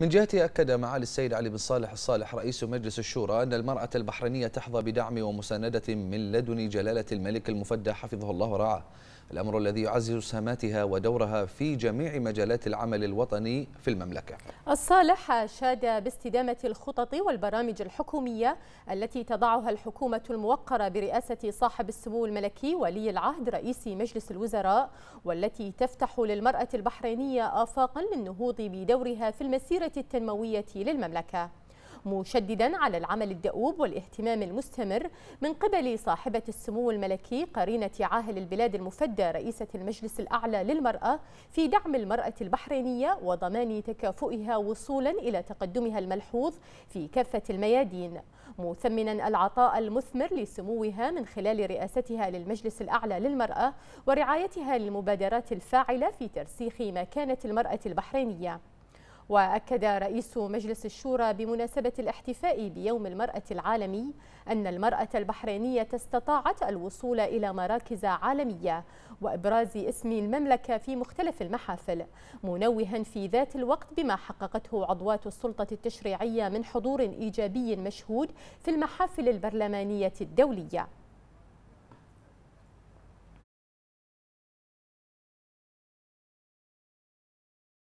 من جهته أكد معالي السيد علي بن صالح الصالح رئيس مجلس الشورى أن المرأة البحرينية تحظى بدعم ومساندة من لدن جلالة الملك المفدى حفظه الله ورعاه الأمر الذي يعزز سماتها ودورها في جميع مجالات العمل الوطني في المملكة الصالح شاد باستدامة الخطط والبرامج الحكومية التي تضعها الحكومة الموقرة برئاسة صاحب السمو الملكي ولي العهد رئيس مجلس الوزراء والتي تفتح للمرأة البحرينية آفاقا للنهوض بدورها في المسيرة التنموية للمملكة مشددا على العمل الدؤوب والاهتمام المستمر من قبل صاحبة السمو الملكي قرينة عاهل البلاد المفدى رئيسة المجلس الأعلى للمرأة في دعم المرأة البحرينية وضمان تكافؤها وصولا إلى تقدمها الملحوظ في كافة الميادين مثمنا العطاء المثمر لسموها من خلال رئاستها للمجلس الأعلى للمرأة ورعايتها للمبادرات الفاعلة في ترسيخ مكانة المرأة البحرينية وأكد رئيس مجلس الشورى بمناسبة الاحتفاء بيوم المرأة العالمي أن المرأة البحرينية استطاعت الوصول إلى مراكز عالمية وإبراز اسم المملكة في مختلف المحافل منوها في ذات الوقت بما حققته عضوات السلطة التشريعية من حضور إيجابي مشهود في المحافل البرلمانية الدولية